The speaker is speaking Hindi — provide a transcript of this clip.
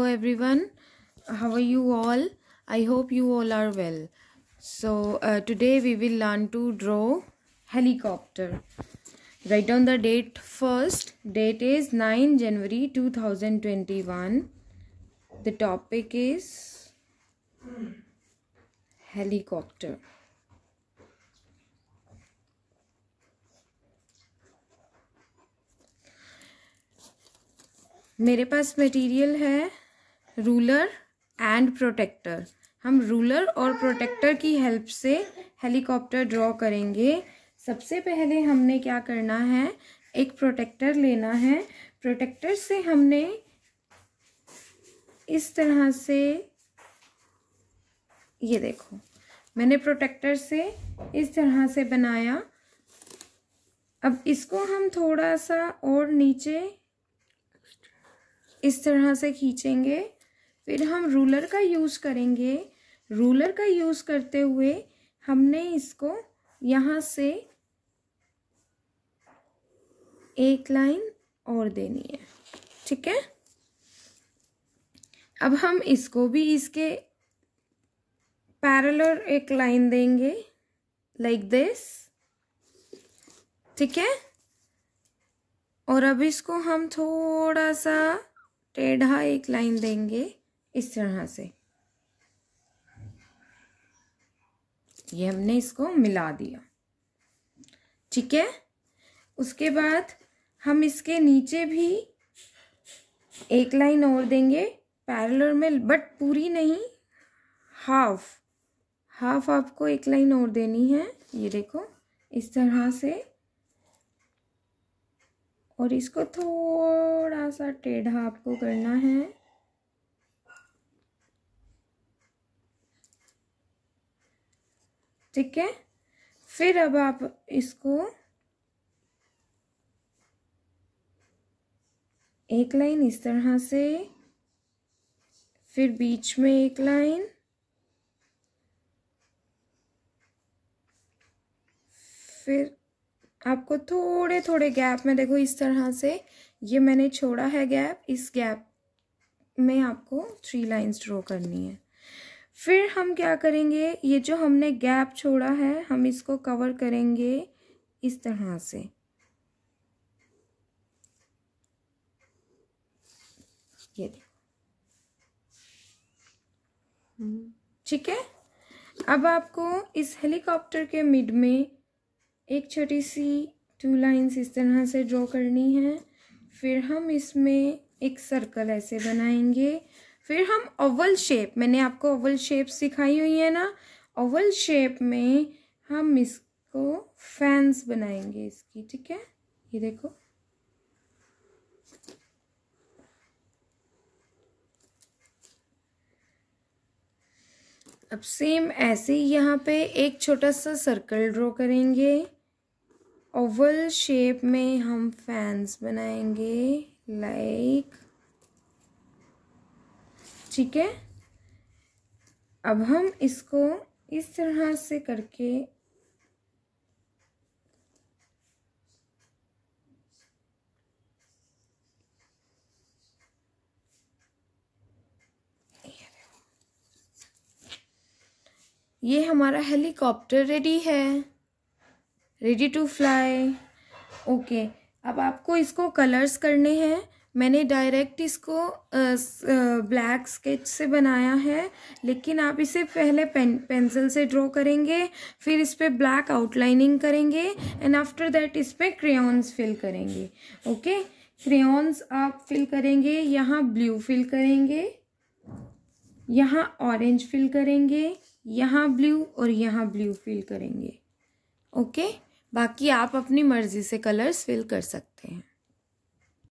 hello everyone how are you all i hope you all are well so uh, today we will learn to draw helicopter write down the date first date is 9 january 2021 the topic is helicopter मेरे पास मटेरियल है रूलर एंड प्रोटेक्टर हम रूलर और प्रोटेक्टर की हेल्प से हेलीकॉप्टर ड्रॉ करेंगे सबसे पहले हमने क्या करना है एक प्रोटेक्टर लेना है प्रोटेक्टर से हमने इस तरह से ये देखो मैंने प्रोटेक्टर से इस तरह से बनाया अब इसको हम थोड़ा सा और नीचे इस तरह से खींचेंगे फिर हम रूलर का यूज़ करेंगे रूलर का यूज़ करते हुए हमने इसको यहाँ से एक लाइन और देनी है ठीक है अब हम इसको भी इसके पैरलर एक लाइन देंगे लाइक दिस ठीक है और अब इसको हम थोड़ा सा टेढ़ा एक लाइन देंगे इस तरह से ये हमने इसको मिला दिया ठीक है उसके बाद हम इसके नीचे भी एक लाइन और देंगे पैरलर में बट पूरी नहीं हाफ हाफ आपको एक लाइन और देनी है ये देखो इस तरह से और इसको थोड़ा सा टेढ़ा आपको करना है ठीक है फिर अब आप इसको एक लाइन इस तरह से फिर बीच में एक लाइन फिर आपको थोड़े थोड़े गैप में देखो इस तरह से ये मैंने छोड़ा है गैप इस गैप में आपको थ्री लाइंस ड्रॉ करनी है फिर हम क्या करेंगे ये जो हमने गैप छोड़ा है हम इसको कवर करेंगे इस तरह से ये ठीक है अब आपको इस हेलीकॉप्टर के मिड में एक छोटी सी टू लाइंस इस तरह से ड्रॉ करनी है फिर हम इसमें एक सर्कल ऐसे बनाएंगे फिर हम ओवल शेप मैंने आपको ओवल शेप सिखाई हुई है ना ओवल शेप में हम इसको फैंस बनाएंगे इसकी ठीक है ये देखो अब सेम ऐसे ही यहाँ पे एक छोटा सा सर्कल ड्रॉ करेंगे ओवल शेप में हम फैंस बनाएंगे लाइक ठीक है अब हम इसको इस तरह से करके ये हमारा हेलीकॉप्टर रेडी है रेडी टू फ्लाई ओके अब आपको इसको कलर्स करने हैं मैंने डायरेक्ट इसको ब्लैक स्केच से बनाया है लेकिन आप इसे पहले पेन पेंसिल से ड्रॉ करेंगे फिर इस पर ब्लैक आउटलाइनिंग करेंगे एंड आफ्टर दैट इस पर क्रेन्स फिल करेंगे ओके क्रेउन्स आप फिल करेंगे यहाँ ब्लू फिल करेंगे यहाँ ऑरेंज फिल करेंगे यहाँ ब्लू और यहाँ ब्लू फिल करेंगे ओके बाकी आप अपनी मर्ज़ी से कलर्स फिल कर सकते हैं